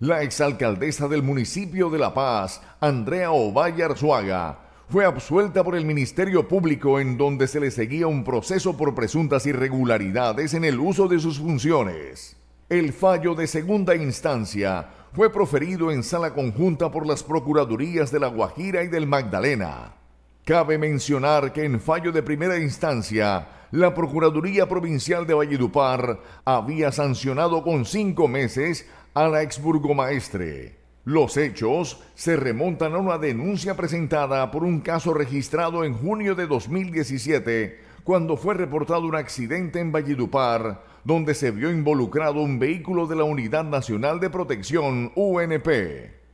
La exalcaldesa del municipio de La Paz, Andrea Ovalle Arzuaga, fue absuelta por el Ministerio Público en donde se le seguía un proceso por presuntas irregularidades en el uso de sus funciones. El fallo de segunda instancia fue proferido en sala conjunta por las Procuradurías de La Guajira y del Magdalena. Cabe mencionar que en fallo de primera instancia, la Procuraduría Provincial de Valledupar había sancionado con cinco meses a la ex Los hechos se remontan a una denuncia presentada por un caso registrado en junio de 2017, cuando fue reportado un accidente en Valledupar, donde se vio involucrado un vehículo de la Unidad Nacional de Protección, UNP.